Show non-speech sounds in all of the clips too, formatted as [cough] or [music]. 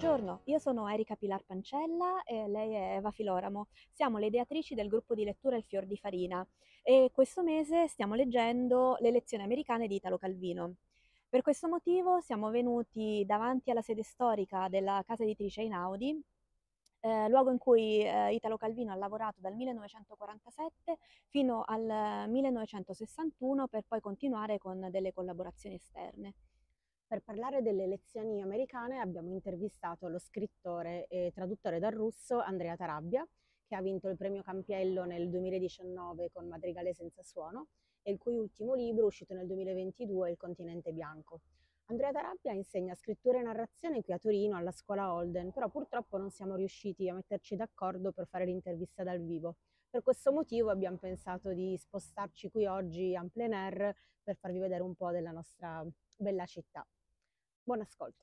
Buongiorno, io sono Erika Pilar Pancella e lei è Eva Filoramo. Siamo le ideatrici del gruppo di lettura Il Fior di Farina e questo mese stiamo leggendo le lezioni americane di Italo Calvino. Per questo motivo siamo venuti davanti alla sede storica della casa editrice Einaudi, eh, luogo in cui eh, Italo Calvino ha lavorato dal 1947 fino al 1961 per poi continuare con delle collaborazioni esterne. Per parlare delle elezioni americane abbiamo intervistato lo scrittore e traduttore dal russo Andrea Tarabbia, che ha vinto il premio Campiello nel 2019 con Madrigale senza suono e il cui ultimo libro, uscito nel 2022, è Il continente bianco. Andrea Tarabbia insegna scrittura e narrazione qui a Torino alla scuola Holden, però purtroppo non siamo riusciti a metterci d'accordo per fare l'intervista dal vivo. Per questo motivo abbiamo pensato di spostarci qui oggi a plein air per farvi vedere un po' della nostra bella città. Buon ascolto.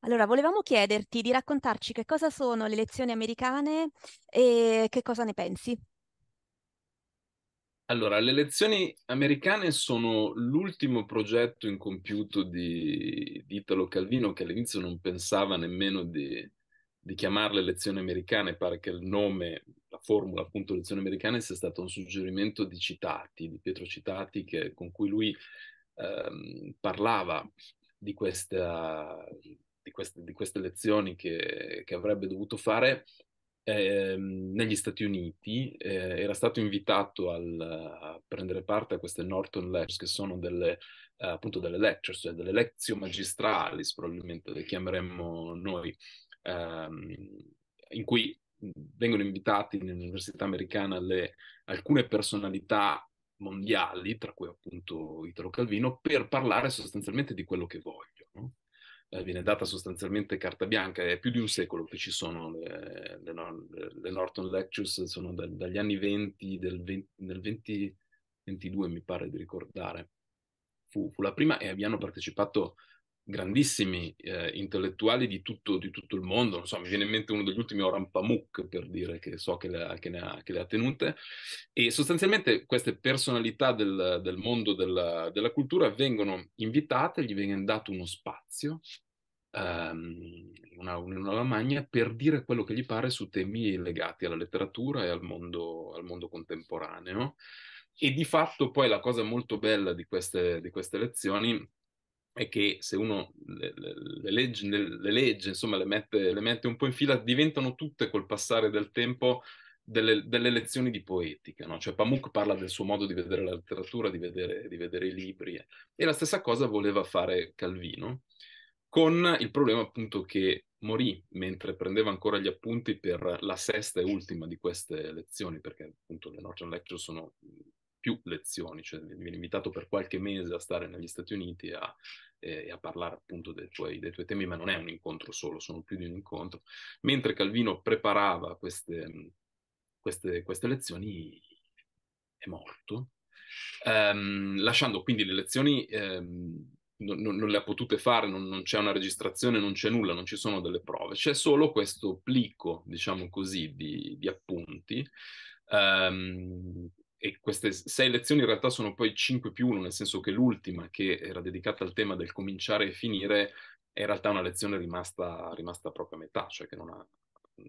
Allora, volevamo chiederti di raccontarci che cosa sono le elezioni americane e che cosa ne pensi. Allora, le elezioni americane sono l'ultimo progetto incompiuto di, di Italo Calvino che all'inizio non pensava nemmeno di, di chiamarle elezioni americane, pare che il nome, la formula appunto elezioni americane sia stato un suggerimento di Citati, di Pietro Citati, che, con cui lui ehm, parlava di, questa, di, queste, di queste, lezioni che, che, avrebbe dovuto fare eh, negli Stati Uniti, eh, era stato invitato al, a prendere parte a queste Norton Lectures, che sono delle, eh, appunto delle lectures, cioè delle lezioni magistrali, probabilmente le chiameremmo noi, ehm, in cui vengono invitati nell'università americana le, alcune personalità mondiali, tra cui appunto Italo Calvino, per parlare sostanzialmente di quello che voglio. No? Eh, viene data sostanzialmente carta bianca, è più di un secolo che ci sono eh, le, le, le Norton Lectures, sono da, dagli anni 20, del 20, nel 20, mi pare di ricordare. Fu, fu la prima e abbiamo partecipato grandissimi eh, intellettuali di tutto, di tutto, il mondo, non so, mi viene in mente uno degli ultimi Oran Pamuk per dire che so che le, ha, che ha, che le ha tenute, e sostanzialmente queste personalità del, del mondo della, della, cultura vengono invitate, gli viene dato uno spazio, ehm, una, una, lavagna, per dire quello che gli pare su temi legati alla letteratura e al mondo, al mondo contemporaneo. E di fatto poi la cosa molto bella di queste, di queste lezioni è che se uno le, le, legge, le legge, insomma, le mette, le mette, un po' in fila, diventano tutte col passare del tempo delle, delle lezioni di poetica, no? Cioè Pamuk parla del suo modo di vedere la letteratura, di vedere, di vedere i libri, eh. e la stessa cosa voleva fare Calvino, con il problema appunto che morì mentre prendeva ancora gli appunti per la sesta e ultima di queste lezioni, perché appunto le Northern Lecture sono più lezioni, cioè viene invitato per qualche mese a stare negli Stati Uniti a, eh, e a parlare appunto dei tuoi, dei tuoi, temi, ma non è un incontro solo, sono più di un incontro. Mentre Calvino preparava queste, queste, queste lezioni, è morto, ehm, lasciando quindi le lezioni... Ehm, non, non, le ha potute fare, non, non, c'è una registrazione, non c'è nulla, non ci sono delle prove, c'è solo questo plico, diciamo così, di, di appunti ehm, e queste sei lezioni in realtà sono poi cinque più uno, nel senso che l'ultima, che era dedicata al tema del cominciare e finire, è in realtà una lezione rimasta, rimasta proprio a metà, cioè che non ha,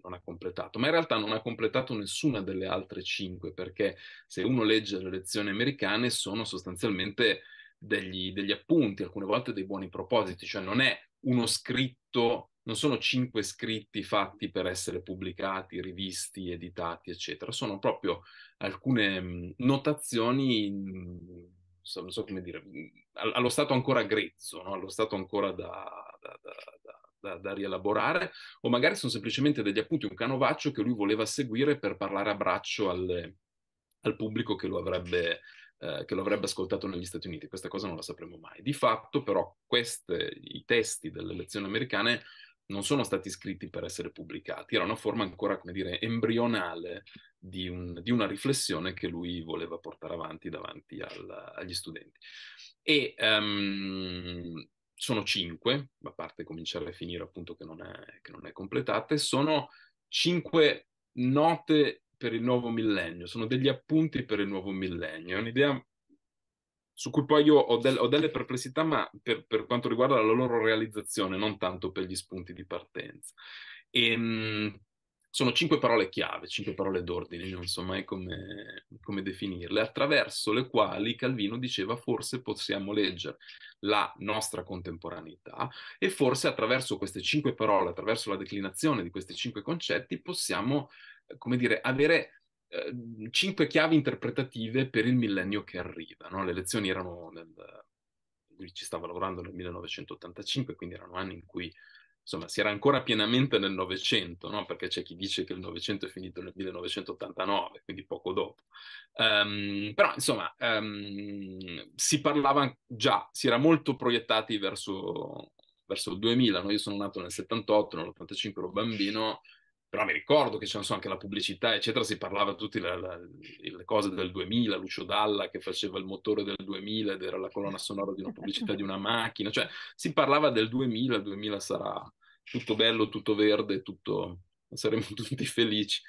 non ha completato, ma in realtà non ha completato nessuna delle altre cinque, perché se uno legge le lezioni americane sono sostanzialmente degli, degli appunti, alcune volte dei buoni propositi, cioè non è uno scritto non sono cinque scritti fatti per essere pubblicati, rivisti, editati, eccetera, sono proprio alcune mhmm, notazioni, mhmm, non so come dire, mhmm, allo stato ancora grezzo, no? allo stato ancora da, da, da, da, rielaborare, o magari sono semplicemente degli appunti, un canovaccio che lui voleva seguire per parlare a braccio al, al pubblico che lo avrebbe eh, che lo avrebbe ascoltato negli Stati Uniti. Questa cosa non la sapremo mai. Di fatto, però, queste, i testi delle lezioni americane non sono stati scritti per essere pubblicati, era una forma ancora, come dire, embrionale di, un, di una riflessione che lui voleva portare avanti davanti al, agli studenti. E um, sono cinque, a parte cominciare e finire appunto che non è, che non è completata, sono cinque note per il nuovo millennio, sono degli appunti per il nuovo millennio, è un'idea su cui poi io ho, del, ho delle perplessità, ma per, per, quanto riguarda la loro realizzazione, non tanto per gli spunti di partenza. E, ehm, mh, sono cinque parole chiave, cinque parole d'ordine, non so mai come, come, definirle, attraverso le quali Calvino diceva forse possiamo leggere la nostra contemporaneità e forse attraverso queste cinque parole, attraverso la declinazione di questi cinque concetti, possiamo, come dire, avere Ehm, cinque chiavi interpretative per il millennio che arriva. No? Le lezioni erano nel... lui ci stava lavorando nel 1985, quindi erano anni in cui insomma, si era ancora pienamente nel Novecento, no? perché c'è chi dice che il Novecento è finito nel 1989, quindi poco dopo. Um, però, insomma, um, si parlava già, si era molto proiettati verso, verso il 2000, no? io sono nato nel 78, nell'85 ero bambino, però mi ricordo che c'era so, anche la pubblicità, eccetera, si parlava tutte le, cose del 2000, Lucio Dalla che faceva il motore del 2000 ed era la colonna sonora di una pubblicità di una macchina, cioè si parlava del 2000, il 2000 sarà tutto bello, tutto verde, tutto... saremo [laughs] tutti felici.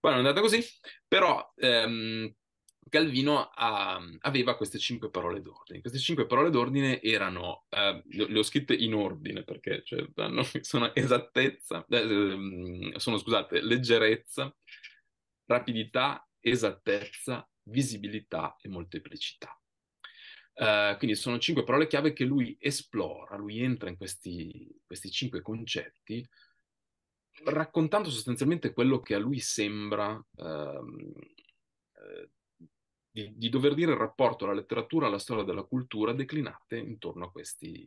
Poi non è andata così, però ehm, Calvino ha, aveva queste cinque parole d'ordine. Queste cinque parole d'ordine erano, eh, le, ho scritte in ordine perché cioè, hanno, [laughs] sono esattezza, eh, ehm, sono scusate, leggerezza, rapidità, esattezza, visibilità e molteplicità. Uh, quindi sono cinque parole chiave che lui esplora, lui entra in questi, questi cinque concetti raccontando sostanzialmente quello che a lui sembra uh, di, di, dover dire il rapporto alla letteratura, alla storia della cultura declinate intorno a questi,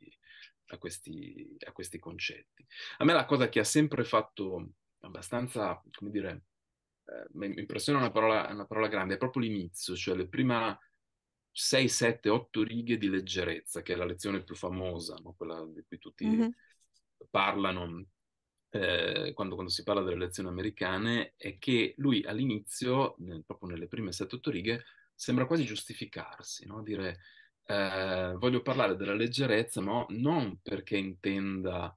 a, questi, a questi, concetti. A me la cosa che ha sempre fatto abbastanza, come dire, eh, mi impressiona una parola, una parola grande, è proprio l'inizio, cioè le prime 6, 7, 8 righe di leggerezza, che è la lezione più famosa, no? quella di cui tutti mm-hmm. parlano. Eh, quando, quando, si parla delle lezioni americane è che lui all'inizio, nel, proprio nelle prime 7-8 righe, sembra quasi giustificarsi, no? dire eh, voglio parlare della leggerezza, ma non perché intenda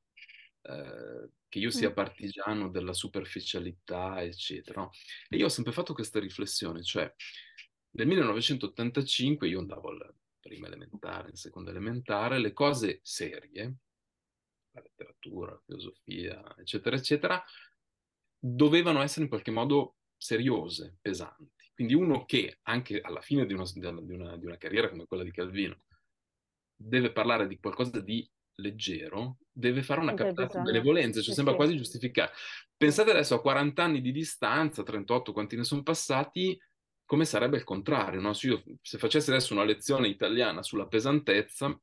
eh, che io sia mm. partigiano della superficialità, eccetera. No? E io ho sempre fatto questa riflessione, cioè nel 1985 io andavo alla prima elementare, in seconda elementare, le cose serie, la letteratura, la filosofia, eccetera, eccetera, dovevano essere in qualche modo seriose, pesanti. Quindi uno che anche alla fine di una, di, una, di una, carriera come quella di Calvino deve parlare di qualcosa di leggero, deve fare una captata delle volenze, cioè sembra quasi giustificato. Pensate adesso a 40 anni di distanza, 38 quanti ne sono passati, come sarebbe il contrario, no? se, io, se facessi adesso una lezione italiana sulla pesantezza,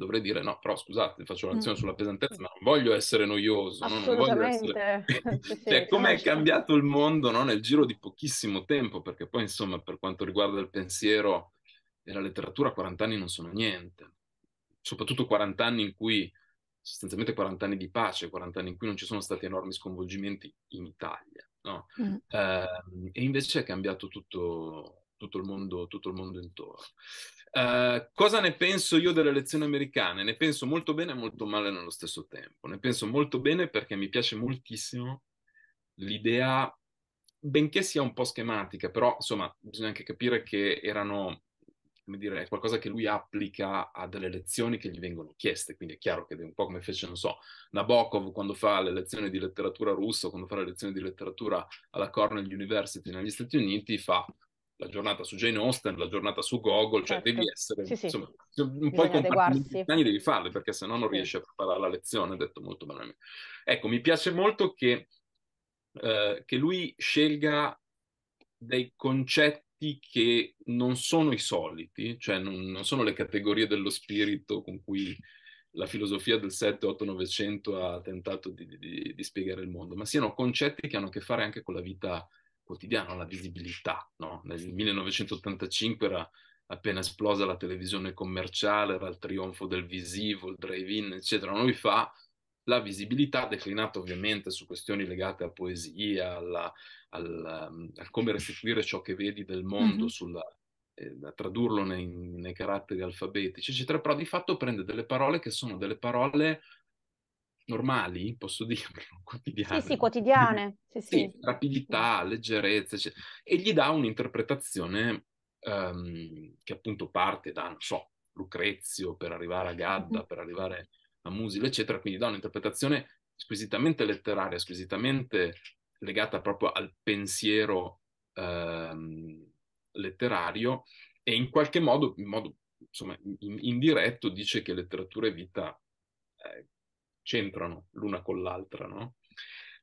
dovrei dire no, però scusate, faccio mm. un'azione sulla pesantezza, ma non voglio essere noioso. No? Non voglio essere... [laughs] cioè, come è cambiato il mondo no? nel giro di pochissimo tempo, perché poi insomma per quanto riguarda il pensiero e la letteratura 40 anni non sono niente, soprattutto 40 anni in cui, sostanzialmente 40 anni di pace, 40 anni in cui non ci sono stati enormi sconvolgimenti in Italia. No? Mm. Eh, e invece è cambiato tutto, tutto, il mondo, tutto il mondo intorno. Eh, cosa ne penso io delle elezioni americane? Ne penso molto bene e molto male nello stesso tempo. Ne penso molto bene perché mi piace moltissimo l'idea, benché sia un po' schematica, però insomma bisogna anche capire che erano, come dire, qualcosa che lui applica a delle lezioni che gli vengono chieste, quindi è chiaro che è un po' come fece, non so, Nabokov quando fa le lezioni di letteratura russa, quando fa lezioni di letteratura alla Cornell University negli Stati Uniti, fa la giornata su Jane Austen, la giornata su Gogol, certo. cioè devi certo. essere, sì, sì. insomma, un po' i compagni devi farle perché sennò non riesci a preparare la lezione, detto molto banalmente. Ecco, mi piace molto che, eh, che lui scelga dei concetti che non sono i soliti, cioè non, non, sono le categorie dello spirito con cui la filosofia del 7, 8, 900 ha tentato di, di, di, spiegare il mondo, ma siano concetti che hanno a che fare anche con la vita quotidiano, la visibilità. No? Nel 1985 era appena esplosa la televisione commerciale, era il trionfo del visivo, il drive-in, eccetera. Noi fa la visibilità declinata ovviamente su questioni legate alla poesia, alla, alla, a come restituire ciò che vedi del mondo, mm-hmm. sulla, eh, a tradurlo nei, nei, caratteri alfabetici, eccetera, però di fatto prende delle parole che sono delle parole normali, posso dirlo, quotidiane. [laughs] Sì, sì, quotidiane. Sì, sì. rapidità, leggerezza, eccetera. E gli dà un'interpretazione um, che appunto parte da, non so, Lucrezio per arrivare a Gadda, mm-hmm. per arrivare a Musilo, eccetera. Quindi dà un'interpretazione squisitamente letteraria, squisitamente legata proprio al pensiero um, letterario e in qualche modo, in modo insomma, indiretto dice che letteratura e vita eh, c'entrano l'una con l'altra, no?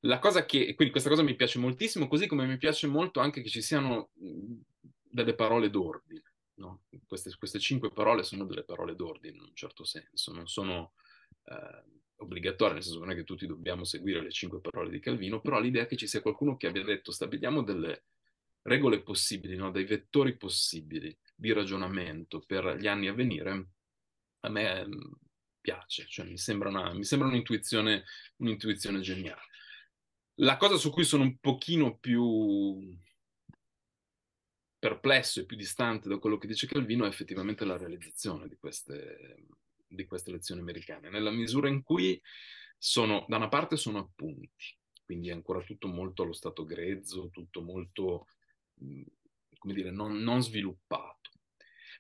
La cosa che, quindi questa cosa mi piace moltissimo, così come mi piace molto anche che ci siano delle parole d'ordine, no? queste, queste, cinque parole sono delle parole d'ordine in un certo senso, non sono eh, obbligatorie, nel senso non è che tutti dobbiamo seguire le cinque parole di Calvino, però l'idea che ci sia qualcuno che abbia detto stabiliamo delle regole possibili, no? dei vettori possibili di ragionamento per gli anni a venire, a me piace, cioè mi sembra, una, mi sembra un'intuizione, un'intuizione geniale. La cosa su cui sono un pochino più perplesso e più distante da quello che dice Calvino è effettivamente la realizzazione di queste, di queste lezioni americane, nella misura in cui sono, da una parte sono appunti, quindi è ancora tutto molto allo stato grezzo, tutto molto, mm, come dire, non, non sviluppato.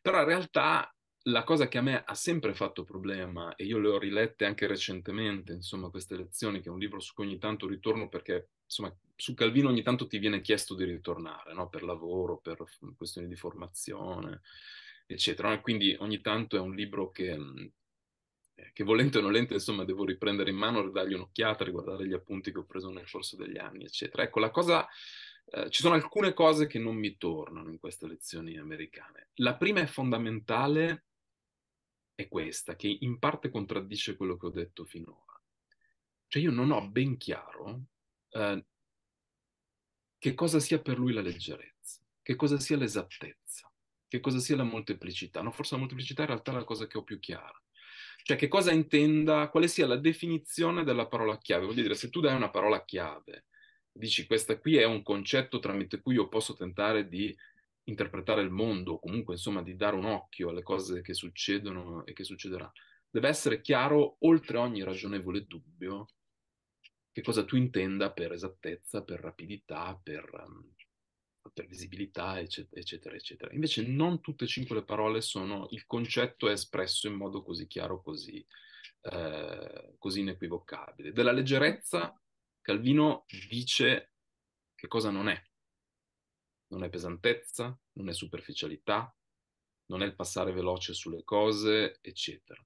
Però in realtà la cosa che a me ha sempre fatto problema, e io le ho rilette anche recentemente, insomma, queste lezioni, che è un libro su cui ogni tanto ritorno perché, insomma, su Calvino ogni tanto ti viene chiesto di ritornare, no? Per lavoro, per questioni di formazione, eccetera. quindi ogni tanto è un libro che, mm, eh, che volente o nolente, insomma, devo riprendere in mano, dargli un'occhiata, riguardare gli appunti che ho preso nel corso degli anni, eccetera. Ecco, la cosa... Eh, ci sono alcune cose che non mi tornano in queste lezioni americane. La prima è fondamentale, è questa, che in parte contraddice quello che ho detto finora. Cioè io non ho ben chiaro eh, che cosa sia per lui la leggerezza, che cosa sia l'esattezza, che cosa sia la molteplicità. No, forse la molteplicità in realtà è la cosa che ho più chiara. Cioè che cosa intenda, quale sia la definizione della parola chiave. Voglio dire, se tu dai una parola chiave, dici questa qui è un concetto tramite cui io posso tentare di interpretare il mondo, o comunque insomma di dare un occhio alle cose che succedono e che succederanno, deve essere chiaro, oltre ogni ragionevole dubbio, che cosa tu intenda per esattezza, per rapidità, per, um, per visibilità, eccetera, eccetera, eccetera. Invece non tutte e cinque le parole sono, il concetto è espresso in modo così chiaro, così, eh, così inequivocabile. Della leggerezza, Calvino dice che cosa non è, non è pesantezza, non è superficialità, non è il passare veloce sulle cose, eccetera.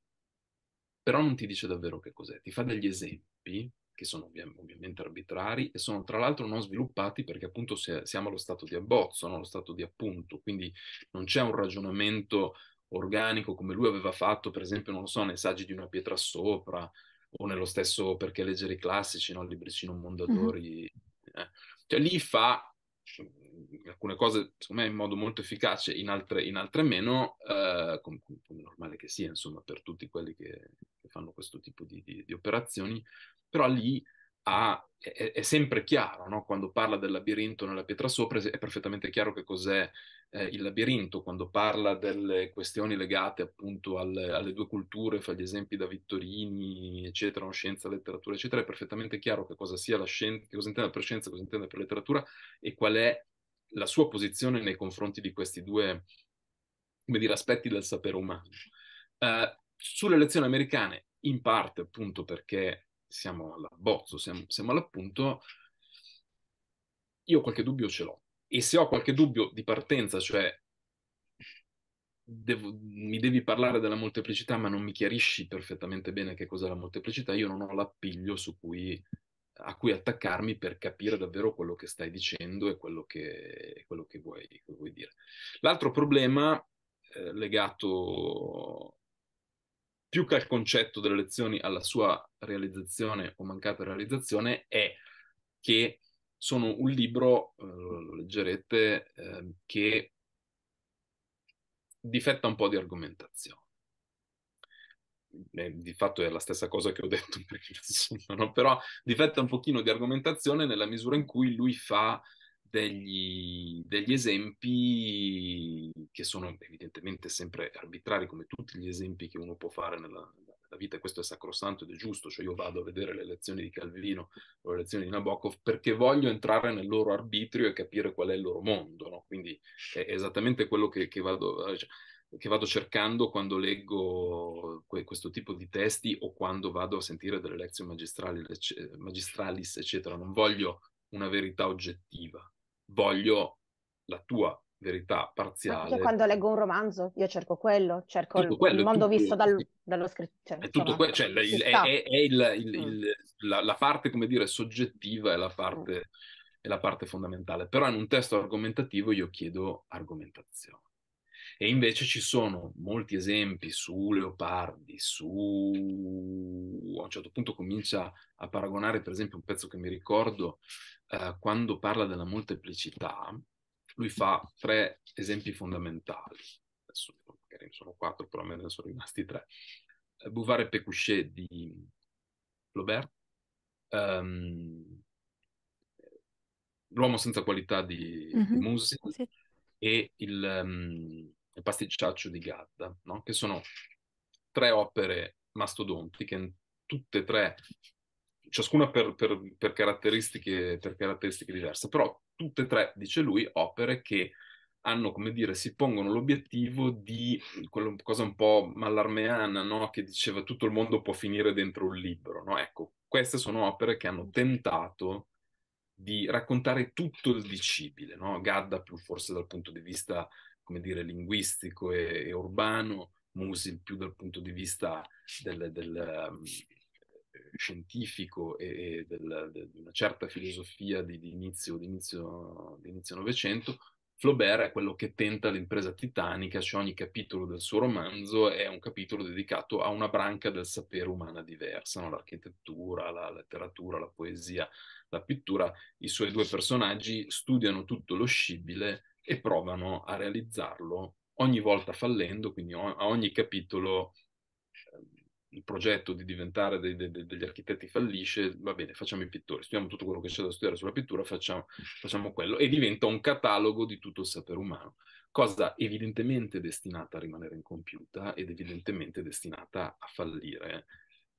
Però non ti dice davvero che cos'è, ti fa degli esempi che sono ovvi- ovviamente arbitrari e sono tra l'altro non sviluppati perché appunto se- siamo allo stato di abbozzo, non allo stato di appunto, quindi non c'è un ragionamento organico come lui aveva fatto, per esempio, non lo so, nei saggi di una pietra sopra o nello stesso perché leggere i classici, no? il libricino Mondadori. mm Eh. Cioè lì fa alcune cose secondo me in modo molto efficace, in altre, in altre meno, eh, come, come, normale che sia, insomma, per tutti quelli che, che fanno questo tipo di, di, di operazioni, però lì ha, è, è, sempre chiaro, no? quando parla del labirinto nella pietra sopra è perfettamente chiaro che cos'è eh, il labirinto, quando parla delle questioni legate appunto alle, alle due culture, fa gli esempi da Vittorini, eccetera, no? scienza, letteratura, eccetera, è perfettamente chiaro che cosa sia la scienza, che cosa intende per scienza, cosa intende per letteratura e qual è la sua posizione nei confronti di questi due dire, aspetti del sapere umano. Uh, sulle elezioni americane, in parte appunto perché siamo all'abbozzo, siamo, siamo all'appunto, io qualche dubbio ce l'ho. E se ho qualche dubbio di partenza, cioè Devo, mi devi parlare della molteplicità, ma non mi chiarisci perfettamente bene che cos'è la molteplicità, io non ho l'appiglio cui, a cui attaccarmi per capire davvero quello che stai dicendo e quello che, quello che, vuoi, che vuoi, dire. L'altro problema eh, legato più che al concetto delle lezioni, alla sua realizzazione o mancata realizzazione, è che sono un libro, eh, lo leggerete, eh, che difetta un po' di argomentazione. Eh, di fatto è la stessa cosa che ho detto, [laughs] perché, insomma, no? però difetta un pochino di argomentazione nella misura in cui lui fa degli, degli, esempi che sono evidentemente sempre arbitrari come tutti gli esempi che uno può fare nella, nella vita, questo è sacrosanto ed è giusto, cioè io vado a vedere le lezioni di Calvino o le lezioni di Nabokov perché voglio entrare nel loro arbitrio e capire qual è il loro mondo, no? quindi è esattamente quello che, che vado a cioè, che vado cercando quando leggo que- questo tipo di testi o quando vado a sentire delle lezioni magistrali, magistralis, eccetera. Non voglio una verità oggettiva, voglio la tua verità parziale. quando leggo un romanzo, io cerco quello, cerco il, quello, il, mondo tutto, visto dal, dallo scrittore. Cioè, è tutto quello, cioè, il, è, è, è il, mm. la, la, parte, come dire, soggettiva è la mm. parte, è la parte fondamentale. Però in un testo argomentativo io chiedo argomentazione. E invece ci sono molti esempi su Leopardi, su... A un certo punto comincia a paragonare, per esempio, un pezzo che mi ricordo eh, quando parla della molteplicità, lui fa tre esempi fondamentali. Adesso magari ne sono quattro, però a me ne sono rimasti tre. Eh, Bouvard e Pécuchet di Flaubert, um, L'uomo senza qualità di, mm-hmm, di Musi sì. e il, um, il, pasticciaccio di Gadda, no? che sono tre opere mastodontiche, tutte e tre ciascuna per, per, per, caratteristiche, per, caratteristiche, diverse, però tutte e tre, dice lui, opere che hanno, come dire, si pongono l'obiettivo di quella cosa un po' mallarmeana, no? che diceva tutto il mondo può finire dentro un libro. No? Ecco, queste sono opere che hanno tentato di raccontare tutto il dicibile, no? Gadda più forse dal punto di vista, come dire, linguistico e, e urbano, Musil più dal punto di vista del, del ehm, scientifico e, del, de, di una certa filosofia di, di, inizio, di, inizio, di inizio Novecento, Flaubert è quello che tenta l'impresa titanica, cioè ogni capitolo del suo romanzo è un capitolo dedicato a una branca del sapere umana diversa, no? l'architettura, la letteratura, la poesia, la pittura. I suoi due personaggi studiano tutto lo scibile e provano a realizzarlo, ogni volta fallendo, quindi a ogni capitolo il progetto di diventare dei, dei, degli architetti fallisce, va bene, facciamo i pittori, studiamo tutto quello che c'è da studiare sulla pittura, facciamo, facciamo quello e diventa un catalogo di tutto il sapere umano, cosa evidentemente destinata a rimanere incompiuta ed evidentemente destinata a fallire,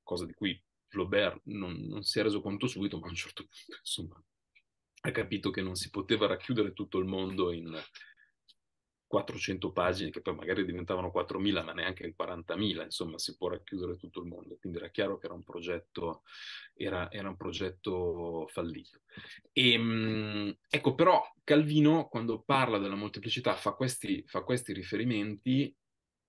cosa di cui Flaubert non, non si è reso conto subito, ma a un certo punto, insomma, ha capito che non si poteva racchiudere tutto il mondo in, 400 pagine, che poi magari diventavano 4.000, ma neanche 40.000, insomma si può racchiudere tutto il mondo. Quindi era chiaro che era un progetto, era, era un progetto fallito. E, ehm, ecco, però Calvino quando parla della molteplicità fa questi, fa questi riferimenti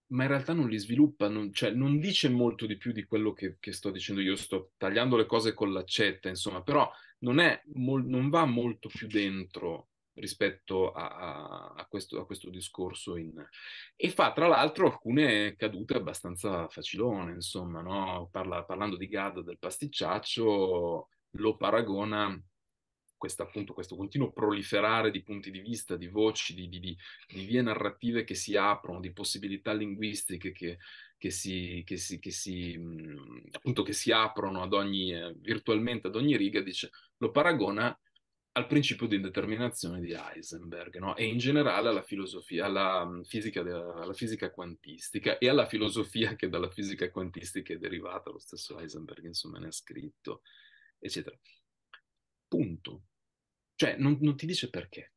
ma in realtà non li sviluppa, non, cioè, non dice molto di più di quello che, che, sto dicendo io, sto tagliando le cose con l'accetta, insomma, però non, è, mol, non va molto più dentro rispetto a, a, questo, a questo, discorso in... e fa tra l'altro alcune cadute abbastanza facilone, insomma, no? Parla, parlando di Gadda del pasticciaccio, lo paragona questa, appunto, questo continuo proliferare di punti di vista, di voci, di, di, di, di vie narrative che si aprono, di possibilità linguistiche che, che, si, che, si, che, si, appunto, che si aprono ad ogni, eh, virtualmente ad ogni riga, dice, lo paragona al principio di indeterminazione di Heisenberg no? e in generale alla filosofia, alla mm, fisica, alla fisica, quantistica e alla filosofia che dalla fisica quantistica è derivata, lo stesso Heisenberg insomma ne ha scritto, eccetera. Punto. Cioè non, non ti dice perché,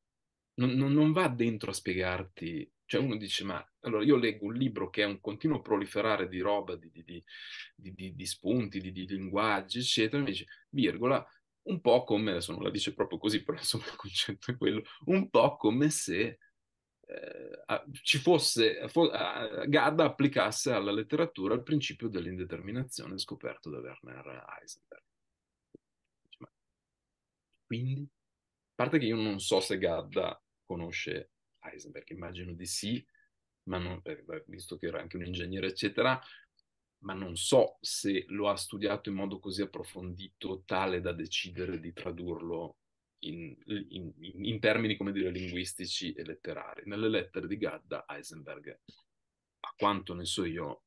non, non, non va dentro a spiegarti cioè uno dice, ma allora io leggo un libro che è un continuo proliferare di roba, di, di, di, di spunti, di, linguaggi, eccetera, e mi dice, virgola, un po' come, adesso non la dice proprio così, però insomma il concetto è quello, un po' come se eh, ci fosse, fo- Gadda applicasse alla letteratura il principio dell'indeterminazione scoperto da Werner Heisenberg. Quindi, a parte che io non so se Gadda conosce Heisenberg, immagino di sì, ma non, eh, visto che era anche un ingegnere, eccetera, ma non so se lo ha studiato in modo così approfondito tale da decidere di tradurlo in, in, in termini, come dire, linguistici e letterari. Nelle lettere di Gadda, Heisenberg, a quanto ne so io,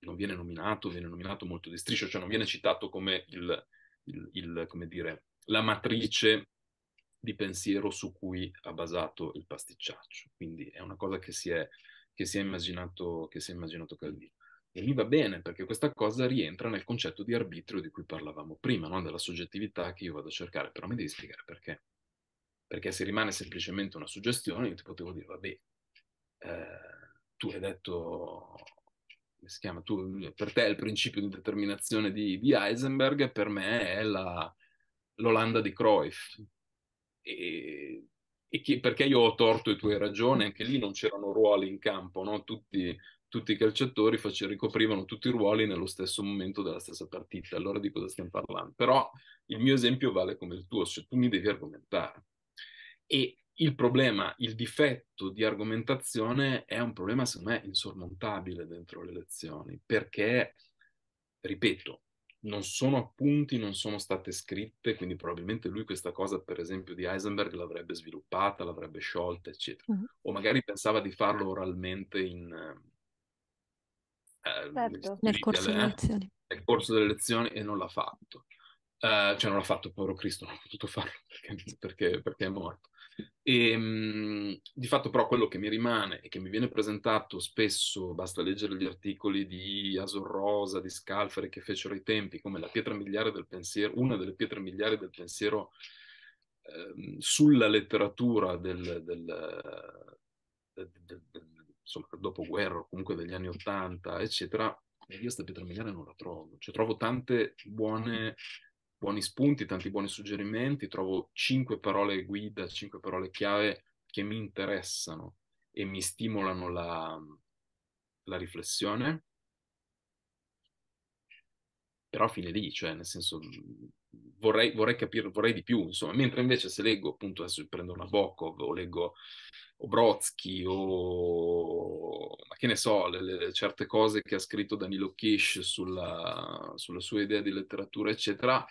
non viene nominato, viene nominato molto di striscio, cioè non viene citato come, il, il, il, come dire, la matrice di pensiero su cui ha basato il pasticciaccio. Quindi è una cosa che si è, che si è immaginato, che si è immaginato Calvino. E lì va bene, perché questa cosa rientra nel concetto di arbitrio di cui parlavamo prima, non della soggettività che io vado a cercare, però mi devi spiegare perché. Perché se rimane semplicemente una suggestione, io ti potevo dire, vabbè, eh, tu hai detto, come si chiama, tu, per te il principio di determinazione di, di Heisenberg, per me è la, l'Olanda di Cruyff. E, e chi, perché io ho torto e tu hai ragione, anche lì non c'erano ruoli in campo, no? tutti tutti i calciatori face- ricoprivano tutti i ruoli nello stesso momento della stessa partita. Allora di cosa stiamo parlando? Però il mio esempio vale come il tuo, cioè tu mi devi argomentare. E il problema, il difetto di argomentazione è un problema, secondo me, insormontabile dentro le lezioni, perché, ripeto, non sono appunti, non sono state scritte, quindi probabilmente lui questa cosa, per esempio, di Heisenberg l'avrebbe sviluppata, l'avrebbe sciolta, eccetera. Uh-huh. O magari pensava di farlo oralmente in, Ehm, certo. nel, corso delle, eh, nel corso delle lezioni e non l'ha fatto. Uh, cioè non l'ha fatto, povero Cristo, non ha potuto farlo [laughs] perché, perché, perché è morto. E, ehm, mh, di fatto però quello che mi rimane e che mi viene presentato spesso, basta leggere gli articoli di Asor Rosa, di Scalfari che fecero i tempi, come la pietra miliare del pensiero, una delle pietre miliari del pensiero eh, sulla letteratura del, del, del, insomma, del dopoguerra, comunque degli anni Ottanta, eccetera, io sta pietra miliare non la trovo. Cioè, trovo tante buone, buoni spunti, tanti buoni suggerimenti, trovo cinque parole guida, cinque parole chiave che mi interessano e mi stimolano la, la riflessione. Però fine lì, cioè, nel senso, vorrei, vorrei capire, vorrei di più, insomma, mentre invece se leggo, appunto, adesso prendo una Bokov o leggo Obrotsky o, ma che ne so, le, le, certe cose che ha scritto Danilo Kish sulla, sulla sua idea di letteratura, eccetera,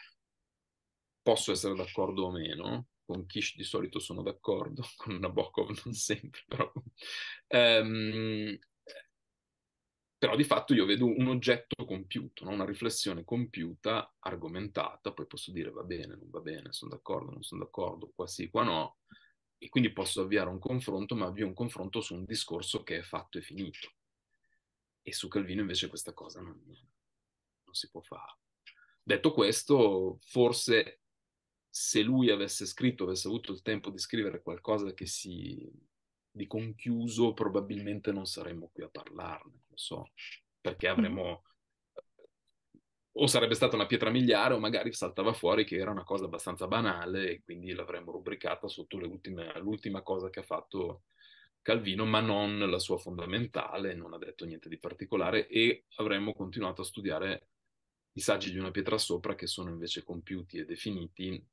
posso essere d'accordo o meno, con Kish di solito sono d'accordo, [laughs] con Nabokov non sempre, però. Um, però di fatto io vedo un oggetto compiuto, no? una riflessione compiuta, argomentata, poi posso dire va bene, non va bene, sono d'accordo, non sono d'accordo, qua sì, qua no, e quindi posso avviare un confronto, ma avvio un confronto su un discorso che è fatto e finito. E su Calvino invece questa cosa non, non si può fare. Detto questo, forse se lui avesse scritto, avesse avuto il tempo di scrivere qualcosa che si di conchiuso, probabilmente non saremmo qui a parlarne, lo so, perché avremmo... O sarebbe stata una pietra miliare o magari saltava fuori che era una cosa abbastanza banale e quindi l'avremmo rubricata sotto le ultime, l'ultima cosa che ha fatto Calvino, ma non la sua fondamentale, non ha detto niente di particolare e avremmo continuato a studiare i saggi di una pietra sopra che sono invece compiuti e definiti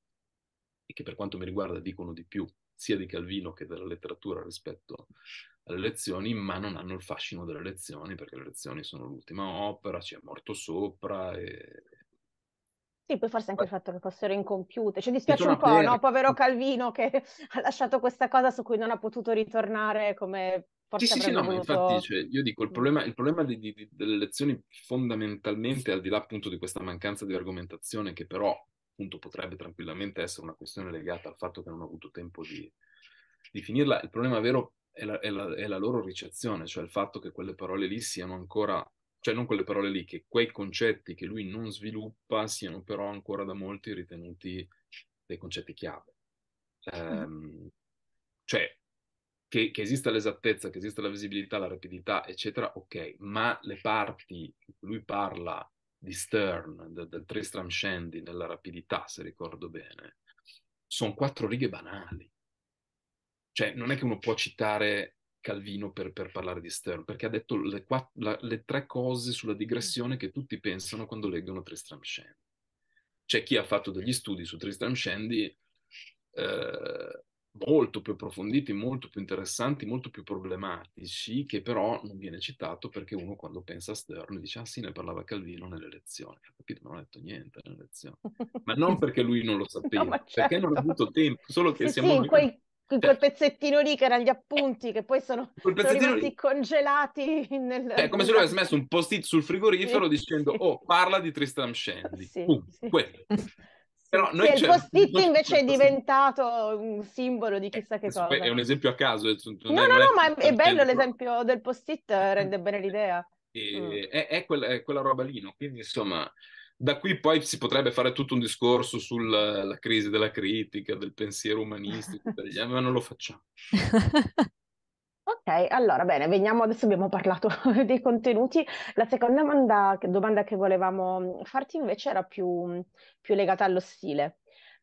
e che per quanto mi riguarda dicono di più sia di Calvino che della letteratura rispetto alle lezioni, ma non hanno il fascino delle lezioni, perché le lezioni sono l'ultima opera, ci è morto sopra. E... Sì, poi forse anche il fatto che fossero incompiute. Ci dispiace un po', no? Povero [laughs] Calvino che [laughs] ha lasciato questa cosa su cui non ha potuto ritornare come forse sì, sì, no, voluto... infatti, cioè, io dico, il mm. problema, il problema di, di, delle lezioni fondamentalmente, al di là appunto di questa mancanza di argomentazione che però appunto potrebbe tranquillamente essere una questione legata al fatto che non ho avuto tempo di, di finirla, il problema vero è la, è, la, è la, loro ricezione, cioè il fatto che quelle parole lì siano ancora, cioè non quelle parole lì, che quei concetti che lui non sviluppa siano però ancora da molti ritenuti dei concetti chiave. Um, cioè, che, che, esista l'esattezza, che esista la visibilità, la rapidità, eccetera, ok, ma le parti in cui lui parla di Stern, de, del Tristram Shandy, nella rapidità, se ricordo bene, sono quattro righe banali. Cioè, non è che uno può citare Calvino per, per parlare di Stern, perché ha detto le, quatt- la, le, tre cose sulla digressione mm. che tutti pensano quando leggono Tristram Shandy. C'è chi ha fatto degli studi su Tristram Shandy eh, molto più approfonditi, molto più interessanti, molto più problematici, che però non viene citato perché uno quando pensa a Stern dice ah sì, ne parlava Calvino nelle lezioni, capito? Non ha detto niente nelle lezioni, ma non [laughs] perché lui non lo sapeva, no, certo. perché non ha avuto tempo, solo che sì, siamo... Sì, in quel, in quel pezzettino lì che erano gli appunti che poi sono, sono rimasti lì. congelati nel... Cioè, è come se lui avesse messo un post-it sul frigorifero sì. dicendo oh, parla di Tristram Shandy, sì, uh, però noi sì, il post-it invece è diventato un simbolo di chissà che cosa. È un esempio a caso. Eh, no, no, no, ma è bello l'esempio del post-it, [laughs] rende bene l'idea. Mm. È, è, quella, è, quella roba lì, no? Quindi insomma, da qui poi si potrebbe fare tutto un discorso sulla crisi della critica, del pensiero umanistico, [laughs] ma non lo facciamo. [laughs] Ok, allora bene, veniamo adesso abbiamo parlato [laughs] dei contenuti. La seconda manda- domanda che volevamo farti invece era più, più legata allo stile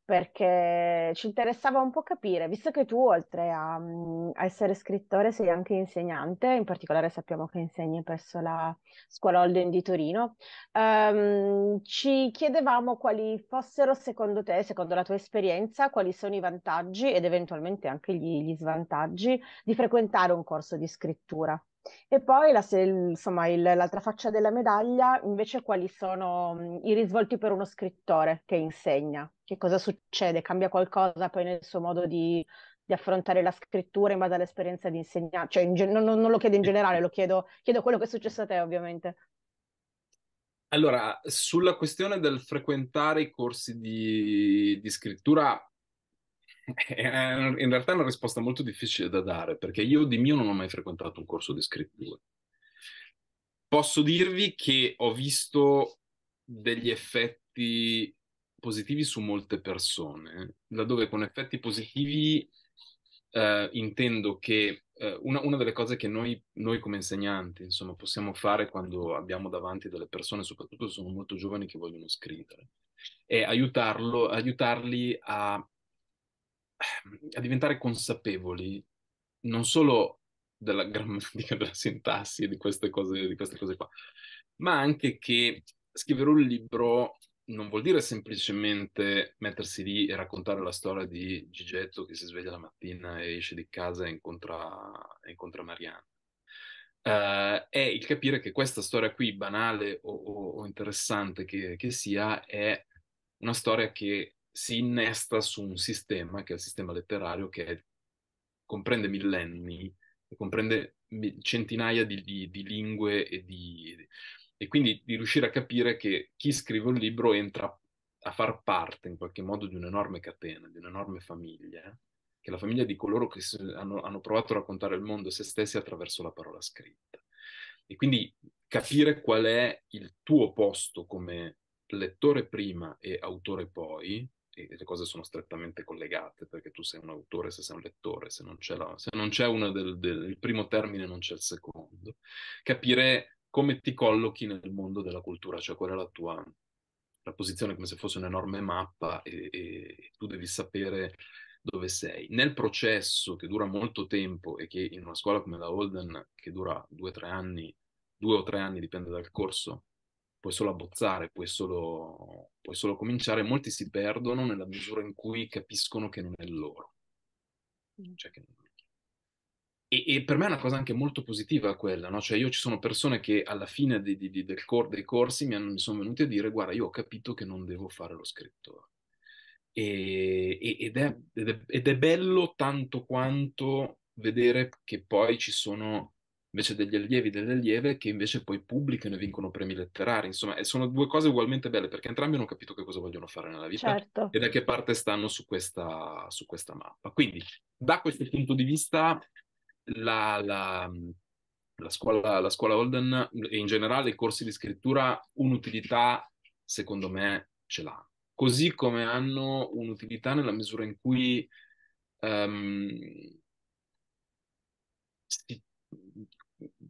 perché ci interessava un po' capire, visto che tu oltre a, mm, a, essere scrittore sei anche insegnante, in particolare sappiamo che insegni presso la Scuola Holden di Torino, ehm, ci chiedevamo quali fossero secondo te, secondo la tua esperienza, quali sono i vantaggi ed eventualmente anche gli, gli svantaggi di frequentare un corso di scrittura. E poi la, se, insomma, il, l'altra faccia della medaglia, invece, quali sono i risvolti per uno scrittore che insegna? Che cosa succede? Cambia qualcosa poi nel suo modo di, di affrontare la scrittura in base all'esperienza di insegnare? Cioè, in, non, non, lo chiedo in generale, lo chiedo, chiedo quello che è successo a te, ovviamente. Allora, sulla questione del frequentare i corsi di, di scrittura, eh, in realtà è una risposta molto difficile da dare, perché io di mio non ho mai frequentato un corso di scrittura. Posso dirvi che ho visto degli effetti positivi su molte persone, laddove con effetti positivi eh, intendo che eh, una, una, delle cose che noi, noi come insegnanti insomma, possiamo fare quando abbiamo davanti delle persone, soprattutto se sono molto giovani che vogliono scrivere, è aiutarlo, aiutarli a a diventare consapevoli non solo della grammatica, [laughs] della sintassi e di queste cose, di queste cose qua, ma anche che scrivere un libro non vuol dire semplicemente mettersi lì e raccontare la storia di Gigetto che si sveglia la mattina e esce di casa e incontra, incontra Marianne. Uh, è il capire che questa storia qui, banale o, o, o interessante che, che, sia, è una storia che si innesta su un sistema che è il sistema letterario che è, comprende millenni, comprende centinaia di, di, di lingue e, di, e quindi di riuscire a capire che chi scrive un libro entra a far parte in qualche modo di un'enorme catena, di un'enorme famiglia, che è la famiglia di coloro che hanno, hanno provato a raccontare il mondo se stessi attraverso la parola scritta. E quindi capire qual è il tuo posto come lettore prima e autore poi, e le cose sono strettamente collegate perché tu sei un autore se sei un lettore, se non c'è, la, se non c'è uno del, del il primo termine non c'è il secondo. Capire come ti collochi nel mondo della cultura, cioè qual è la tua la posizione come se fosse un'enorme mappa e, e tu devi sapere dove sei. Nel processo che dura molto tempo e che in una scuola come la Holden, che dura due o tre anni, due o tre anni dipende dal corso, puoi solo abbozzare, puoi solo, puoi solo cominciare. Molti si perdono nella misura in cui capiscono che non è loro. Mm. Cioè che... e, e, per me è una cosa anche molto positiva quella, no? Cioè io ci sono persone che alla fine di, di, di, del cor- dei corsi mi, hanno, mi sono venute a dire guarda io ho capito che non devo fare lo scrittore. E, ed, è, ed, è, ed è bello tanto quanto vedere che poi ci sono invece degli allievi e delle allieve che invece poi pubblicano e vincono premi letterari. Insomma, sono due cose ugualmente belle perché entrambi hanno capito che cosa vogliono fare nella vita certo. e da che parte stanno su questa, su questa mappa. Quindi, da questo punto di vista, la, la, la, scuola, la scuola Holden e in generale i corsi di scrittura un'utilità, secondo me, ce l'hanno. Così come hanno un'utilità nella misura in cui um, si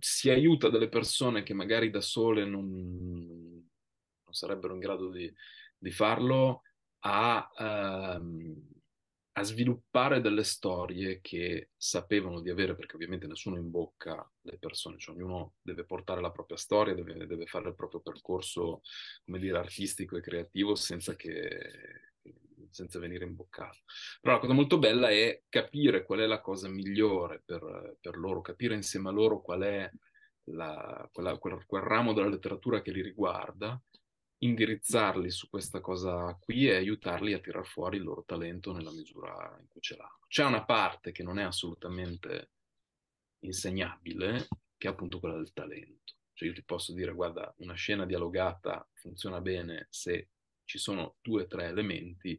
si aiuta delle persone che magari da sole non, non sarebbero in grado di, di farlo a, uh, a, sviluppare delle storie che sapevano di avere, perché ovviamente nessuno imbocca le persone, cioè ognuno deve portare la propria storia, deve, deve fare il proprio percorso, come dire, artistico e creativo senza che senza venire imboccato. Però la cosa molto bella è capire qual è la cosa migliore per, per loro, capire insieme a loro qual è la, quella, quel, quel ramo della letteratura che li riguarda, indirizzarli su questa cosa qui e aiutarli a tirar fuori il loro talento nella misura in cui ce l'hanno. C'è una parte che non è assolutamente insegnabile, che è appunto quella del talento. Cioè io ti posso dire, guarda, una scena dialogata funziona bene se ci sono due o tre elementi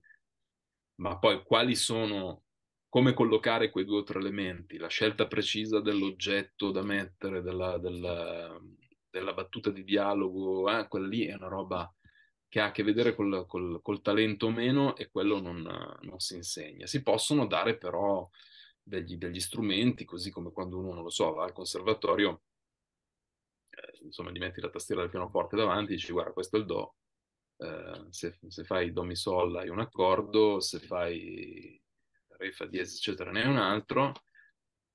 ma poi quali sono, come collocare quei due o tre elementi, la scelta precisa dell'oggetto da mettere, della, della, della battuta di dialogo, eh, quella lì è una roba che ha a che vedere col, col, col talento o meno e quello non, non, si insegna. Si possono dare però degli, degli, strumenti, così come quando uno, non lo so, va al conservatorio, eh, insomma, gli metti la tastiera del pianoforte davanti e dici guarda questo è il Do, Ehm, se, se, fai do mi sol hai un accordo, se fai re fa diesis eccetera ne hai un altro,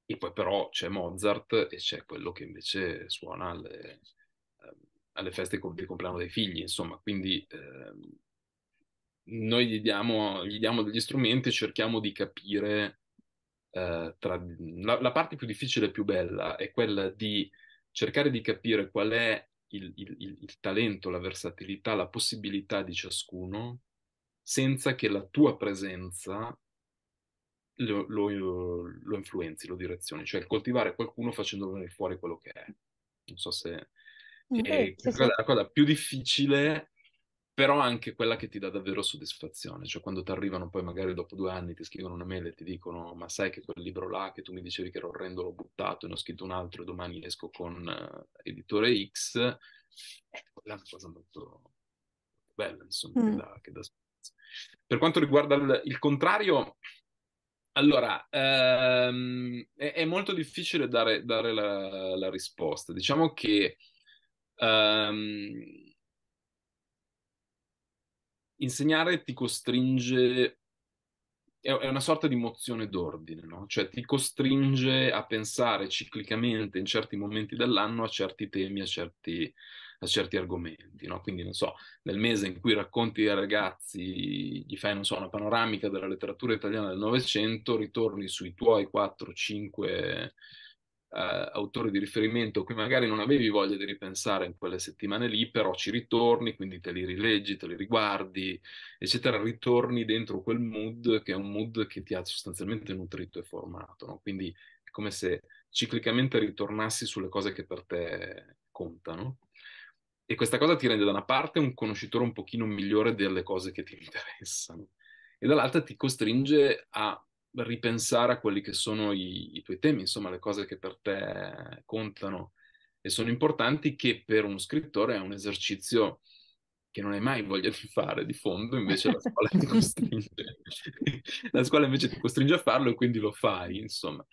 e poi però c'è Mozart e c'è quello che invece suona alle, ehm, alle feste di compleanno dei figli, insomma, quindi... Eh, noi gli diamo, gli diamo, degli strumenti e cerchiamo di capire eh, tra... la, la, parte più difficile e più bella è quella di cercare di capire qual è il, il, il talento, la versatilità, la possibilità di ciascuno senza che la tua presenza lo, lo, lo, influenzi, lo direzioni, cioè coltivare qualcuno facendolo venire fuori quello che è. Non so se... Mm-hmm, è sì, la cosa più difficile però anche quella che ti dà davvero soddisfazione, cioè quando ti arrivano poi magari dopo due anni ti scrivono una mail e ti dicono ma sai che quel libro là che tu mi dicevi che era orrendo l'ho buttato e ne ho scritto un altro e domani esco con uh, editore X, eh, è una cosa molto bella insomma mm. che dà, che dà Per quanto riguarda il, il contrario, allora, ehm, è, è, molto difficile dare, dare la, la, risposta. Diciamo che ehm, insegnare ti costringe, è, una sorta di mozione d'ordine, no? Cioè ti costringe a pensare ciclicamente in certi momenti dell'anno a certi temi, a certi, a certi argomenti, no? Quindi, non so, nel mese in cui racconti ai ragazzi, gli fai, non so, una panoramica della letteratura italiana del Novecento, ritorni sui tuoi 4-5 eh, autore di riferimento a cui magari non avevi voglia di ripensare in quelle settimane lì, però ci ritorni, quindi te li rileggi, te li riguardi, eccetera, ritorni dentro quel mood che è un mood che ti ha sostanzialmente nutrito e formato, no? quindi è come se ciclicamente ritornassi sulle cose che per te contano. E questa cosa ti rende da una parte un conoscitore un pochino migliore delle cose che ti interessano e dall'altra ti costringe a ripensare a quelli che sono i, i, tuoi temi, insomma le cose che per te contano e sono importanti, che per uno scrittore è un esercizio che non hai mai voglia di fare di fondo, invece la scuola ti costringe. [laughs] la scuola invece ti costringe a farlo e quindi lo fai, insomma.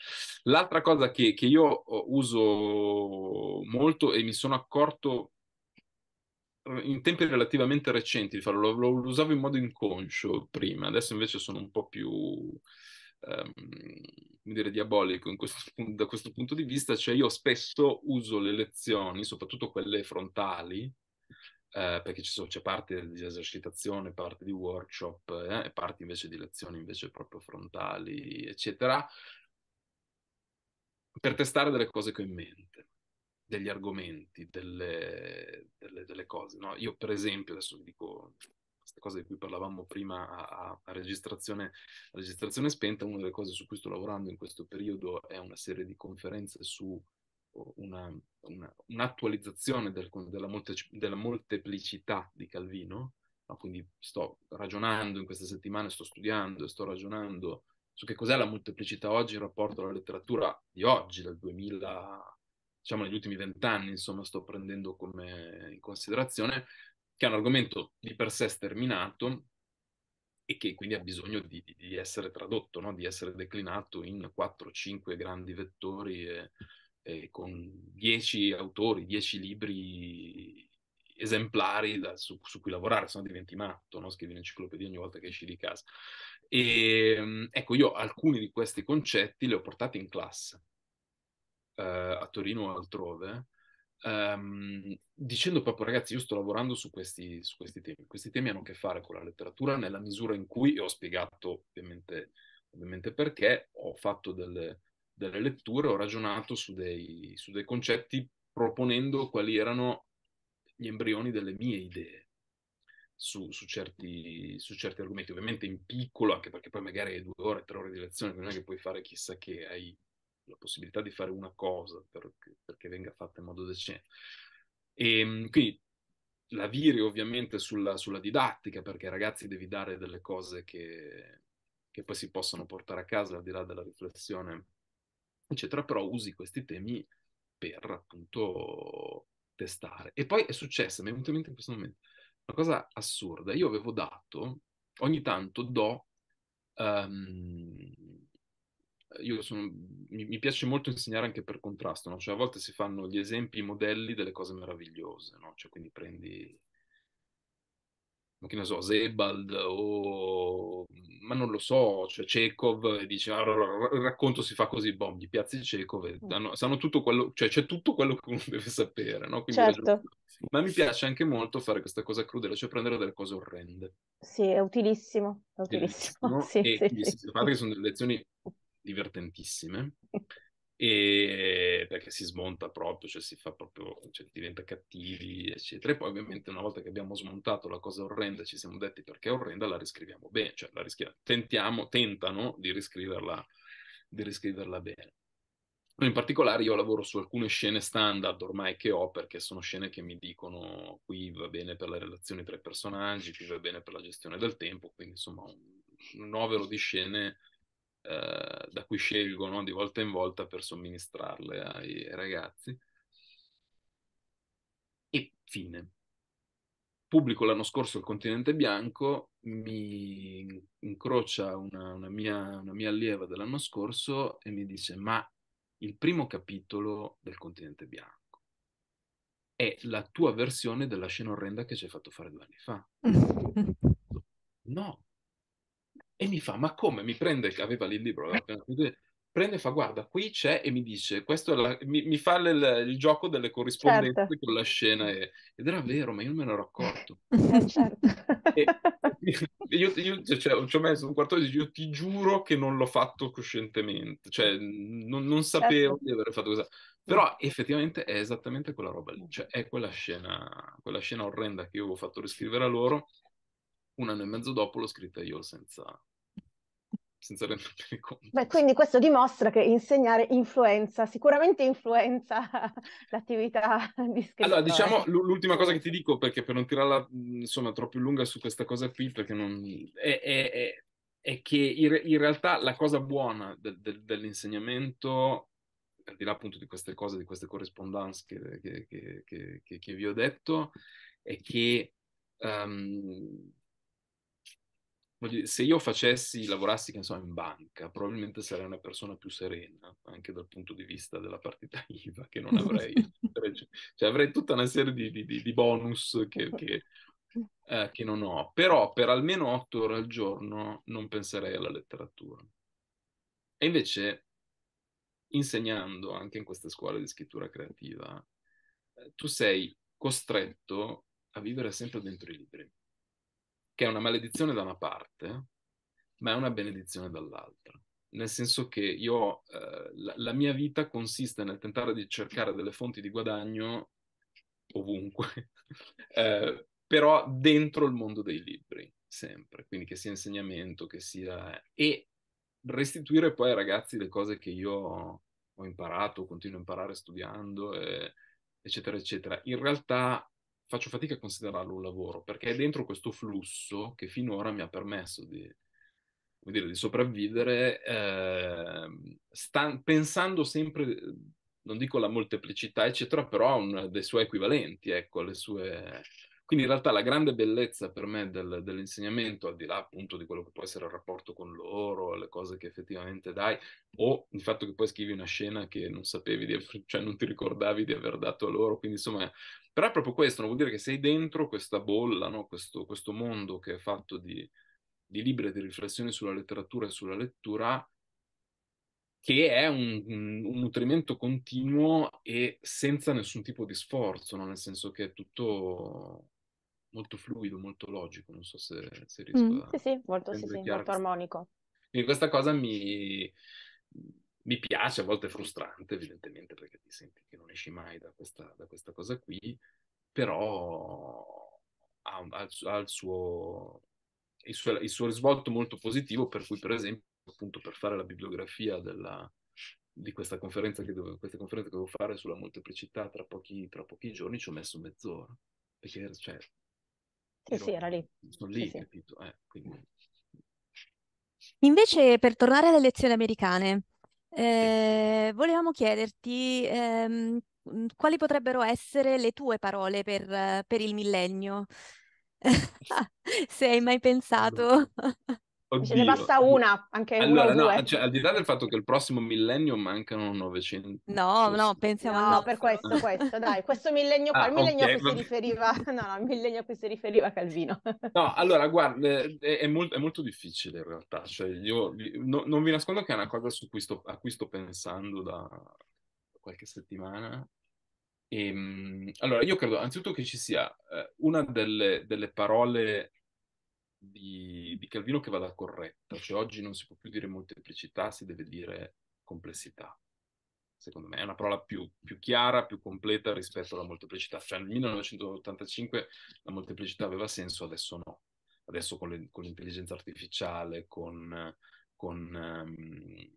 L'altra cosa che, che io uh, uso molto e mi sono accorto in tempi relativamente recenti di farlo, lo, lo, usavo in modo inconscio prima, adesso invece sono un po' più ehm, dire, diabolico questo, [laughs] da questo punto di vista, cioè io spesso uso le lezioni, soprattutto quelle frontali, eh, perché sono, c'è parte di esercitazione, parte di workshop eh, e parte invece di lezioni invece proprio frontali, eccetera, per testare delle cose che ho in mente degli argomenti, delle, delle, delle cose. No? Io, per esempio, adesso vi dico questa cosa di cui parlavamo prima a, a, a, registrazione, a, registrazione, spenta, una delle cose su cui sto lavorando in questo periodo è una serie di conferenze su una, una, un'attualizzazione del, della, molte, della, molteplicità di Calvino, no? quindi sto ragionando in queste settimane, sto studiando e sto ragionando su che cos'è la molteplicità oggi in rapporto alla letteratura di oggi, dal 2000 diciamo negli ultimi vent'anni, insomma, sto prendendo come in considerazione, che è un argomento di per sé sterminato e che quindi ha bisogno di, di essere tradotto, no? di essere declinato in 4-5 grandi vettori e, e con 10 autori, 10 libri esemplari da, su, su, cui lavorare, se no diventi matto, no? scrivi un'enciclopedia ogni volta che esci di casa. E, ehm, ecco, io alcuni di questi concetti li ho portati in classe, eh, a Torino o altrove, Um, dicendo proprio ragazzi io sto lavorando su questi, su questi, temi, questi temi hanno a che fare con la letteratura nella misura in cui e ho spiegato ovviamente, ovviamente perché ho fatto delle, delle, letture, ho ragionato su dei, su dei concetti proponendo quali erano gli embrioni delle mie idee su, su, certi, su certi argomenti, ovviamente in piccolo anche perché poi magari hai due ore, tre ore di lezione, non è che puoi fare chissà che, hai la possibilità di fare una cosa per, perché venga fatta in modo decente. E ehm, quindi la vire ovviamente sulla, sulla didattica, perché ragazzi devi dare delle cose che, che poi si possono portare a casa al di là della riflessione, eccetera, però usi questi temi per appunto testare. E poi è successo, mi è venuto in mente in questo momento, una cosa assurda. Io avevo dato, ogni tanto do um, io sono, mi, mi, piace molto insegnare anche per contrasto, no? cioè a volte si fanno gli esempi, i modelli delle cose meravigliose, no? cioè quindi prendi, che ne so, Sebald o, ma non lo so, cioè Chekhov e dici, ah, il racconto si fa così, bom, gli piazzi Chekhov e mm. danno, sanno tutto quello, cioè c'è tutto quello che uno [laughs] deve sapere, no? Certo. Ma mi piace anche molto fare questa cosa crudele, cioè prendere delle cose orrende. Sì, è utilissimo, è utilissimo. utilissimo [laughs] sì, sì, sì, sì. sono delle lezioni divertentissime. [laughs] E eh, perché si smonta proprio, cioè si fa proprio, cioè diventa cattivi, eccetera. E poi, ovviamente, una volta che abbiamo smontato la cosa orrenda, ci siamo detti perché è orrenda, la riscriviamo bene, cioè la riscriviamo, tentiamo, tentano di riscriverla, di riscriverla bene. In particolare io lavoro su alcune scene standard ormai che ho perché sono scene che mi dicono qui va bene per le relazioni tra i personaggi, qui va bene per la gestione del tempo, quindi insomma un, un novero di scene eh, da cui scelgo no, di volta in volta per somministrarle ai ragazzi. E fine. Pubblico l'anno scorso il Continente Bianco, mi incrocia una, una, mia, una mia allieva dell'anno scorso e mi dice ma il primo capitolo del Continente Bianco è la tua versione della scena orrenda che ci hai fatto fare due anni fa. [laughs] No, e mi fa, ma come? Mi prende, aveva lì il libro, eh. prende e fa, guarda, qui c'è e mi dice, questo la, mi, mi, fa il, il gioco delle corrispondenze certo. con la scena. E, ed era vero, ma io non me ne ero accorto. Eh, certo. e, [laughs] io, io cioè, cioè, ci ho messo un quarto di io ti giuro che non l'ho fatto coscientemente, cioè non, non sapevo certo. di aver fatto questa però effettivamente è esattamente quella roba lì, cioè è quella scena, quella scena orrenda che io avevo fatto riscrivere a loro un anno e mezzo dopo l'ho scritta io senza, senza rendermi conto. Beh, quindi questo dimostra che insegnare influenza, sicuramente influenza [laughs] l'attività di scrittore. Allora, diciamo l'ultima cosa che ti dico, perché per non tirarla insomma troppo lunga su questa cosa qui, perché non... è, è, è, è che in, realtà la cosa buona del, del, dell'insegnamento, al di là appunto di queste cose, di queste corrispondenze che, che, che, che vi ho detto, è che um, se io facessi, lavorassi, che ne so, in banca, probabilmente sarei una persona più serena, anche dal punto di vista della partita [laughs] IVA, che non avrei, cioè avrei tutta una serie di, di, di bonus che, che, eh, che, non ho, però per almeno otto ore al giorno non penserei alla letteratura. E invece, insegnando anche in queste scuole di scrittura creativa, eh, tu sei costretto a vivere sempre dentro i libri che è una maledizione da una parte, ma è una benedizione dall'altra. Nel senso che io, eh, la, la mia vita consiste nel tentare di cercare delle fonti di guadagno ovunque, [laughs] eh, però dentro il mondo dei libri, sempre, quindi che sia insegnamento, che sia... e restituire poi ai ragazzi le cose che io ho imparato, continuo a imparare studiando, eh, eccetera, eccetera. In realtà faccio fatica a considerarlo un lavoro, perché è dentro questo flusso che finora mi ha permesso di, dire, di sopravvivere, eh, stan- pensando sempre, non dico la molteplicità, eccetera, però a dei suoi equivalenti, ecco, alle sue quindi in realtà la grande bellezza per me del, dell'insegnamento, al di là appunto di quello che può essere il rapporto con loro, le cose che effettivamente dai, o il fatto che poi scrivi una scena che non sapevi, aver, cioè non ti ricordavi di aver dato a loro, quindi insomma, però è proprio questo, non vuol dire che sei dentro questa bolla, no? questo, questo, mondo che è fatto di, di libri e di riflessioni sulla letteratura e sulla lettura, che è un, un, un, nutrimento continuo e senza nessun tipo di sforzo, no? nel senso che è tutto molto fluido, molto logico, non so se, se riesco mm, a... Sì, sì, molto, sì, sì, molto armonico. Quindi questa cosa mi, mi, piace, a volte è frustrante evidentemente perché ti senti che non esci mai da questa, da questa cosa qui, però ha, ha, ha il, suo, il, suo, il suo risvolto molto positivo per cui per esempio appunto per fare la bibliografia della, di questa conferenza che, dovevo, conferenza che dovevo fare sulla molteplicità tra pochi, tra pochi giorni ci ho messo mezz'ora perché cioè, sì, sì, era lì. Sono lì, sì, capito? Eh, quindi... Invece, per tornare alle lezioni americane, eh, volevamo chiederti ehm, quali potrebbero essere le tue parole per, per il millennio? [laughs] Se hai mai pensato. Oddio. Ce ne basta una, anche allora, una no, cioè, al di là del fatto che il prossimo millennio mancano 900. No, no, cioè, pensiamo no, no. per questo, ah. questo, dai, questo millennio qua, ah, il millennio okay, a cui vabbè. si riferiva, [laughs] no, no, il millennio a cui si riferiva Calvino. No, allora, guarda, è, è, molto, è molto, difficile in realtà, cioè, io no, non vi nascondo che è una cosa su cui sto, a cui sto pensando da qualche settimana. E, ehm, allora, io credo anzitutto che ci sia eh, una delle, delle parole di, di Calvino che vada corretta, cioè oggi non si può più dire molteplicità, si deve dire complessità. Secondo me è una parola più, più chiara, più completa rispetto alla molteplicità. Cioè nel 1985 la molteplicità aveva senso, adesso no. Adesso con, le, con l'intelligenza artificiale, con, con um,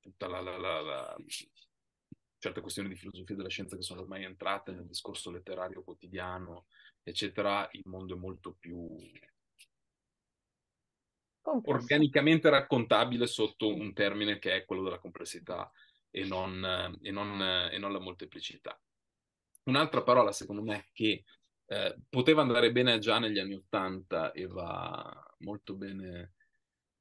tutta la, la, la, la certe questioni di filosofia della scienza che sono ormai entrate nel discorso letterario quotidiano, eccetera, il mondo è molto più Complesso. organicamente raccontabile sotto un termine che è quello della complessità e non, eh, e non, eh, e non la molteplicità. Un'altra parola, secondo me, che eh, poteva andare bene già negli anni Ottanta e va molto bene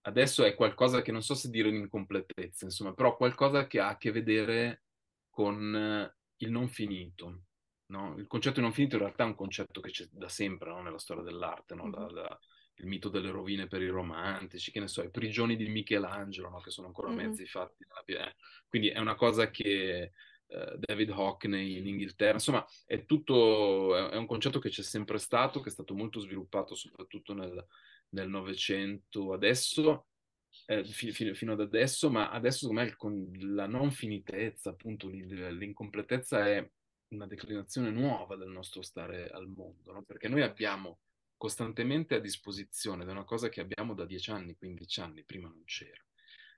adesso è qualcosa che non so se dire un'incompletezza, insomma, però qualcosa che ha a che vedere con eh, il non finito. No? Il concetto di non finito in realtà è un concetto che c'è da sempre no? nella storia dell'arte, no? la, la, il mito delle rovine per i romantici, che ne so, i prigioni di Michelangelo, no? che sono ancora mm-hmm. mezzi fatti nella eh. Quindi è una cosa che uh, David Hockney in Inghilterra, insomma, è tutto, è, è, un concetto che c'è sempre stato, che è stato molto sviluppato soprattutto nel Novecento adesso, eh, fino, fino, ad adesso, ma adesso secondo me con la non finitezza, appunto l'incompletezza è una declinazione nuova del nostro stare al mondo, no? perché noi abbiamo costantemente a disposizione ed è una cosa che abbiamo da 10 anni, 15 anni, prima non c'era.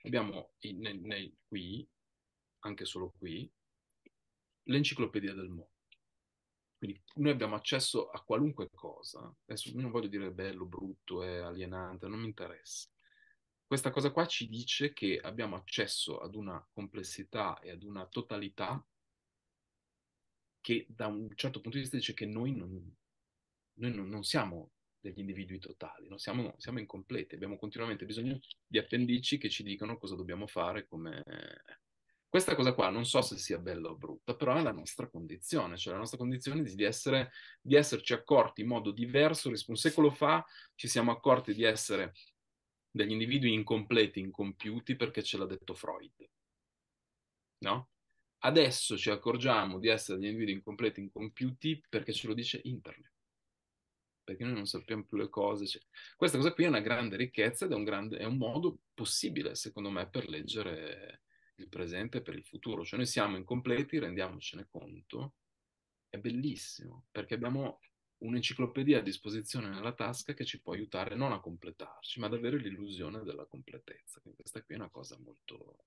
Abbiamo in, nei, nei, qui, anche solo qui, l'enciclopedia del mondo. Quindi noi abbiamo accesso a qualunque cosa. Adesso non voglio dire bello, brutto, è alienante, non mi interessa. Questa cosa qua ci dice che abbiamo accesso ad una complessità e ad una totalità che da un certo punto di vista dice che noi non, noi non, non siamo degli individui totali, non siamo, no, siamo incompleti, abbiamo continuamente bisogno di appendici che ci dicano cosa dobbiamo fare, come... Questa cosa qua non so se sia bella o brutta, però è la nostra condizione, cioè la nostra condizione di, essere, di esserci accorti in modo diverso. Un secolo fa ci siamo accorti di essere degli individui incompleti, incompiuti, perché ce l'ha detto Freud. No? Adesso ci accorgiamo di essere degli individui incompleti, incompiuti, perché ce lo dice Internet perché noi non sappiamo più le cose. Cioè, questa cosa qui è una grande ricchezza ed è un, grande, è un modo possibile, secondo me, per leggere il presente e per il futuro. Cioè noi siamo incompleti, rendiamocene conto. È bellissimo, perché abbiamo un'enciclopedia a disposizione nella tasca che ci può aiutare non a completarci, ma ad avere l'illusione della completezza. Quindi questa qui è una cosa molto...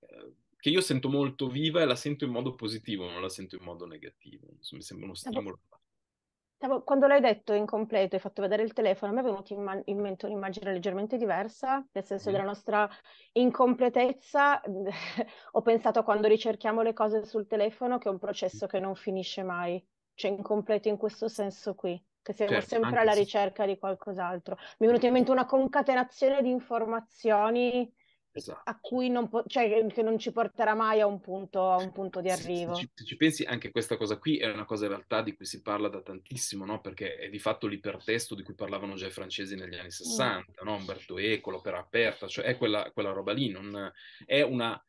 Eh, che io sento molto viva e la sento in modo positivo, non la sento in modo negativo. mi sembra uno stimolo quando l'hai detto incompleto, e fatto vedere il telefono, a me è venuta in, man- in mente un'immagine leggermente diversa, nel senso mm. della nostra incompletezza. [laughs] Ho pensato quando ricerchiamo le cose sul telefono che è un processo che non finisce mai, cioè incompleto in questo senso qui, che siamo certo, sempre alla ricerca di qualcos'altro. Mi è venuta in mente una concatenazione di informazioni esatto. a cui non, po- cioè, ehm, che non ci porterà mai a un punto, a un punto di arrivo. Se, se, se, ci, pensi, anche questa cosa qui è una cosa in realtà di cui si parla da tantissimo, no? perché è di fatto l'ipertesto di cui parlavano già i francesi negli anni 60, mm. no? Umberto Eco, l'opera aperta, cioè è quella, quella roba lì, non, è una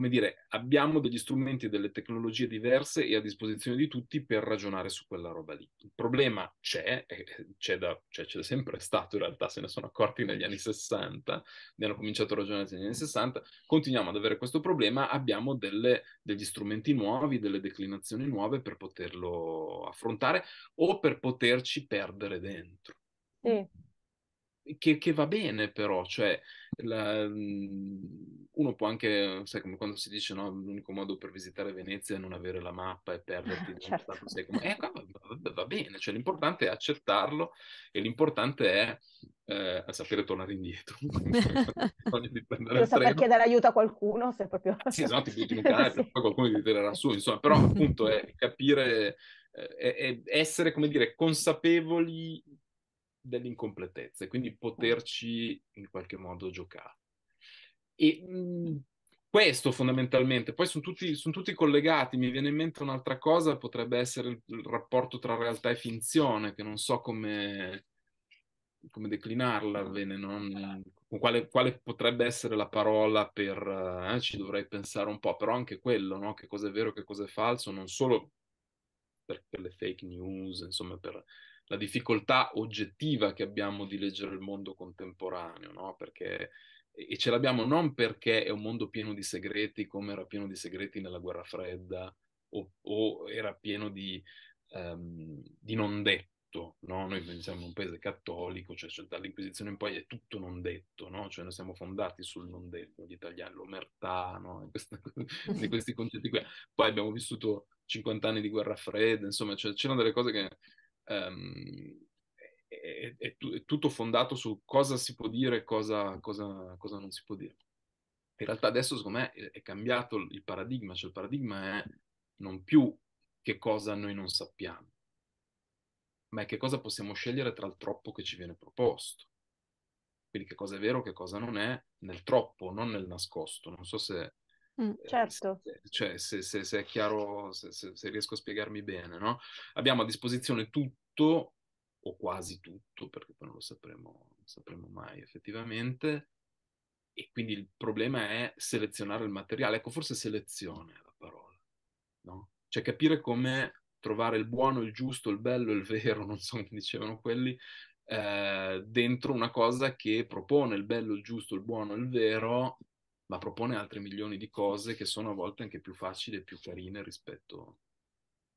come dire, abbiamo degli strumenti e delle tecnologie diverse e a disposizione di tutti per ragionare su quella roba lì. Il problema c'è, c'è da, cioè c'è sempre stato in realtà, se ne sono accorti negli anni 60, ne hanno cominciato a ragionare negli anni 60, continuiamo ad avere questo problema, abbiamo delle, degli strumenti nuovi, delle declinazioni nuove per poterlo affrontare o per poterci perdere dentro. Sì. Che, che va bene però, cioè... La, uno può anche, uhm, sai come quando si dice no, l'unico modo per visitare Venezia è non avere la mappa e perderti ah, certo. sei come, eh, va, va, bene, cioè l'importante è accettarlo e l'importante è eh, sapere tornare indietro. [laughs] [laughs] Lo saper chiedere aiuto a qualcuno se proprio... Sì, no, ti butti in [laughs] canale, sì. poi qualcuno ti tirerà su, insomma, però appunto è capire, eh, è, è essere, come dire, consapevoli dell'incompletezza e quindi eh. poterci in qualche modo giocare. E mh, mhmm, questo fondamentalmente, poi sono tutti, sono tutti, collegati, mi viene in mente un'altra cosa, potrebbe essere il, il rapporto tra realtà e finzione, che non so come, come declinarla bene, non, mhmm, quale, quale, potrebbe essere la parola per, eh, ci dovrei pensare un po', però anche quello, no? che cosa è vero, che cosa è falso, non solo per, per le fake news, insomma per la difficoltà oggettiva che abbiamo di leggere il mondo contemporaneo, no? perché e ce l'abbiamo non perché è un mondo pieno di segreti come era pieno di segreti nella guerra fredda o, o era pieno di, um, di non detto. No? Noi pensiamo a un paese cattolico, cioè, cioè, dall'Inquisizione in poi è tutto non detto, no? cioè, noi siamo fondati sul non detto, gli italiani, l'omertà, no? Questa, [laughs] di questi concetti qui. Poi abbiamo vissuto 50 anni di guerra fredda, insomma cioè, c'erano delle cose che... Um, è, è, è, tutto fondato su cosa si può dire e cosa, cosa, cosa, non si può dire. In realtà adesso secondo me è cambiato il paradigma, cioè il paradigma è non più che cosa noi non sappiamo, ma è che cosa possiamo scegliere tra il troppo che ci viene proposto. Quindi che cosa è vero, che cosa non è, nel troppo, non nel nascosto. Non so se... Mm, eh, certo. cioè, se, se, se, è chiaro, se, riesco a spiegarmi bene, no? Abbiamo a disposizione tutto o quasi tutto, perché poi non lo sapremo, non sapremo mai effettivamente. E quindi il problema è selezionare il materiale. Ecco, forse selezione è la parola, no? Cioè capire come trovare il buono, il giusto, il bello, il vero, [laughs] non so come dicevano quelli, eh, dentro una cosa che propone il bello, il giusto, il buono, il vero, ma propone altre milioni di cose che sono a volte anche più facili e più carine rispetto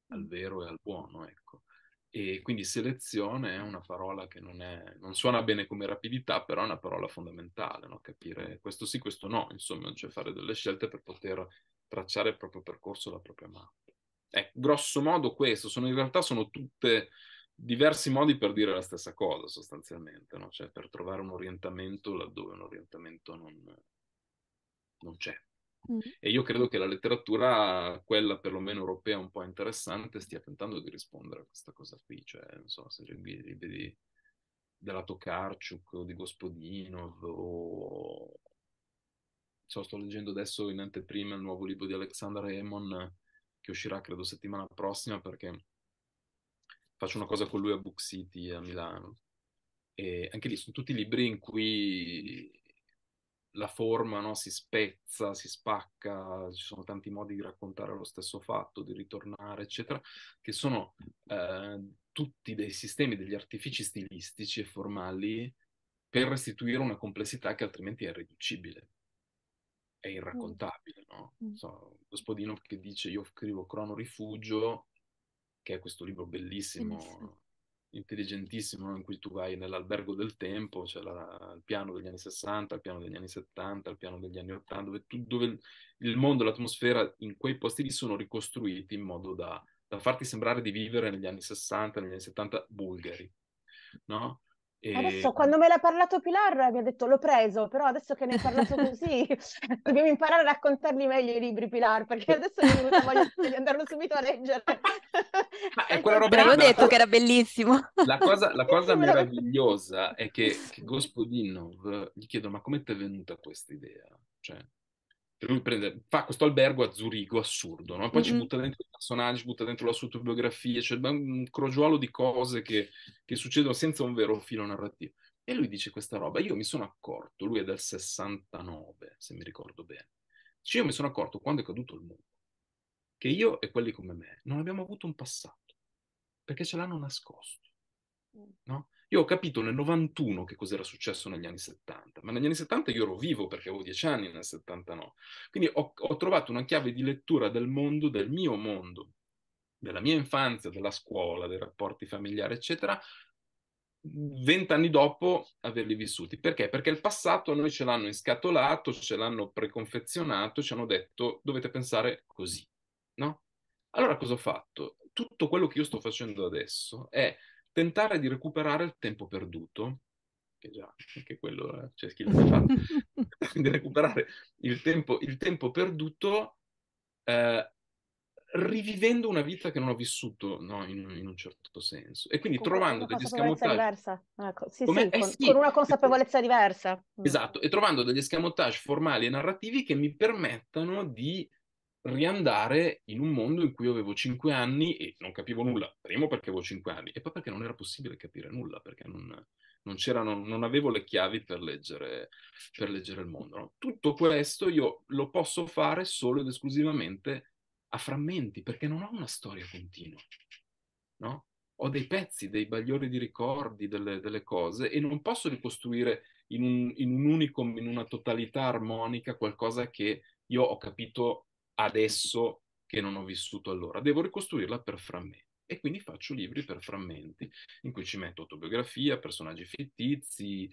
al mm. vero e al buono, ecco. E quindi selezione è una parola che non, è, non, suona bene come rapidità, però è una parola fondamentale, no? capire questo sì, questo no, insomma, cioè fare delle scelte per poter tracciare il proprio percorso, la propria mappa. Ecco, grosso modo questo, sono, in realtà sono tutte diversi modi per dire la stessa cosa sostanzialmente, no? cioè per trovare un orientamento laddove un orientamento non, non c'è. Mm. E io credo che la letteratura, quella perlomeno europea un po' interessante, stia tentando di rispondere a questa cosa qui, cioè, non so, se vedi, vedi della Tokarczuk o di Gospodinov o... Cioè, sto leggendo adesso in anteprima il nuovo libro di Alexander Raymond che uscirà credo settimana prossima perché faccio una cosa con lui a Book City a Milano e anche lì sono tutti libri in cui la forma no, si spezza, si spacca, ci sono tanti modi di raccontare lo stesso fatto, di ritornare, eccetera, che sono eh, tutti dei sistemi, degli artifici stilistici e formali per restituire una complessità che altrimenti è irriducibile, è irraccontabile. No? Mm. Mm. So, Gospodino che dice io scrivo Crono Rifugio, che è questo libro bellissimo. bellissimo intelligentissimo in cui tu vai nell'albergo del tempo, cioè la, il piano degli anni 60, il piano degli anni 70, il piano degli anni 80, dove, tu, dove il mondo, l'atmosfera in quei posti lì sono ricostruiti in modo da, da farti sembrare di vivere negli anni 60, negli anni 70 bulgari, no? E... Adesso quando me l'ha parlato Pilar mi ha detto l'ho preso, però adesso che ne hai parlato così [laughs] dobbiamo imparare a raccontarli meglio i libri Pilar, perché adesso voglio [laughs] andarlo subito a leggere. Ma è quella roba... L'avevo detto cosa... che era bellissimo. La cosa, la cosa meravigliosa è che, [laughs] che Gospodinov gli chiedo ma come ti è venuta questa idea? Cioè, lui prende, fa questo albergo a Zurigo assurdo, no? poi mm-hmm. ci butta dentro i personaggi, butta dentro la sua autobiografia, cioè un crogiolo di cose che, che succedono senza un vero filo narrativo. E lui dice questa roba, io mi sono accorto, lui è del 69, se mi ricordo bene, cioè io mi sono accorto quando è caduto il mondo, che io e quelli come me non abbiamo avuto un passato, perché ce l'hanno nascosto, mm. no? Io ho capito nel 91 che cos'era successo negli anni 70, ma negli anni 70 io ero vivo perché avevo 10 anni, nel 79. Quindi ho, ho trovato una chiave di lettura del mondo, del mio mondo, della mia infanzia, della scuola, dei rapporti familiari, eccetera, vent'anni dopo averli vissuti. Perché? Perché il passato noi ce l'hanno inscatolato, ce l'hanno preconfezionato, ci hanno detto dovete pensare così, no? Allora cosa ho fatto? Tutto quello che io sto facendo adesso è tentare di recuperare il tempo perduto, che già anche quello eh, c'è chi l'ha [laughs] [laughs] di recuperare il tempo, il tempo perduto eh, rivivendo una vita che non ho vissuto, no, in, in, un certo senso. E quindi con trovando degli escamotage... Ecco. Sì, sì, eh, con, sì, con, una consapevolezza diversa. Mm. Esatto, e trovando degli escamotage formali e narrativi che mi permettano di riandare in un mondo in cui avevo 5 anni e non capivo nulla. Primo perché avevo 5 anni e poi perché non era possibile capire nulla, perché non, non, non avevo le chiavi per leggere, per leggere il mondo. No? Tutto questo io lo posso fare solo ed esclusivamente a frammenti, perché non ho una storia continua. No? Ho dei pezzi, dei bagliori di ricordi, delle, delle cose e non posso ricostruire in un, in un unicum, in una totalità armonica, qualcosa che io ho capito adesso che non ho vissuto allora, devo ricostruirla per frammenti. E quindi faccio libri per frammenti in cui ci metto autobiografia, personaggi fittizi,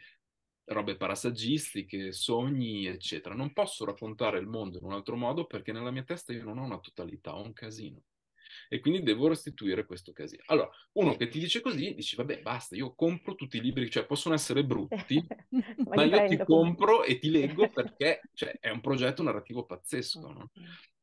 robe parasaggistiche, sogni, eccetera. Non posso raccontare il mondo in un altro modo perché nella mia testa io non ho una totalità, ho un casino e quindi devo restituire questo casino. Allora, uno che ti dice così, dici vabbè basta, io compro tutti i libri, cioè possono essere brutti, [laughs] ma, ma io ti compro e ti leggo [laughs] perché cioè, è un progetto narrativo pazzesco. No?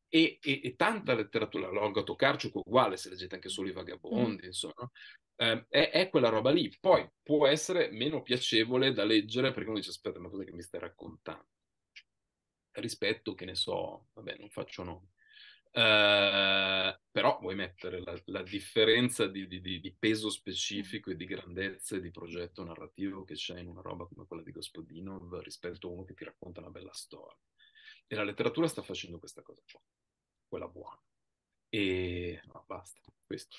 E, e, e, tanta letteratura, l'Olgato Carciuco uguale, se leggete anche solo i mm. vagabondi, mm. insomma, eh, è, è, quella roba lì. Poi può essere meno piacevole da leggere perché uno dice aspetta, ma cosa che mi stai raccontando? Rispetto, che ne so, vabbè, non faccio nomi. Eh, però vuoi mettere la, la differenza di, di, di, peso specifico e di grandezza e di progetto narrativo che c'è in una roba come quella di Gospodinov rispetto a uno che ti racconta una bella storia. E la letteratura sta facendo questa cosa qua, quella buona. E no, basta, questo.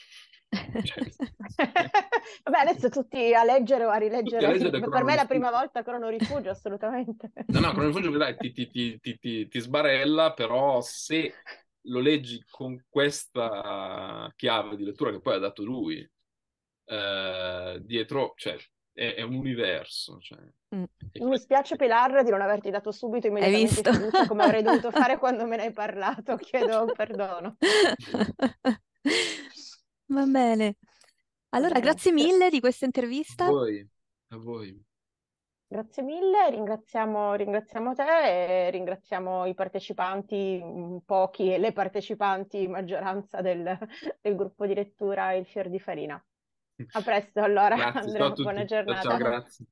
[laughs] Cioè... [laughs] Vabbè, adesso tutti a leggere o a rileggere. A leggere per me è la prima volta Crono Rifugio, assolutamente. No, no, Crono Rifugio dai, ti, ti, ti, ti, sbarella, però se lo leggi con questa chiave di lettura che poi ha dato lui, eh, dietro, cioè, è, è un universo. Cioè. Mm. Mi spiace Pilar di non averti dato subito immediatamente fiducia come avrei dovuto fare [laughs] quando me ne hai parlato, chiedo perdono. Va bene. Allora, grazie mille di questa intervista. A voi, a voi. Grazie mille, ringraziamo, ringraziamo, te e ringraziamo i partecipanti, mm, pochi e le partecipanti, maggioranza del, [laughs] del gruppo di lettura Il Fior di Farina. A presto allora, grazie, Andrea, buona giornata. ciao, grazie.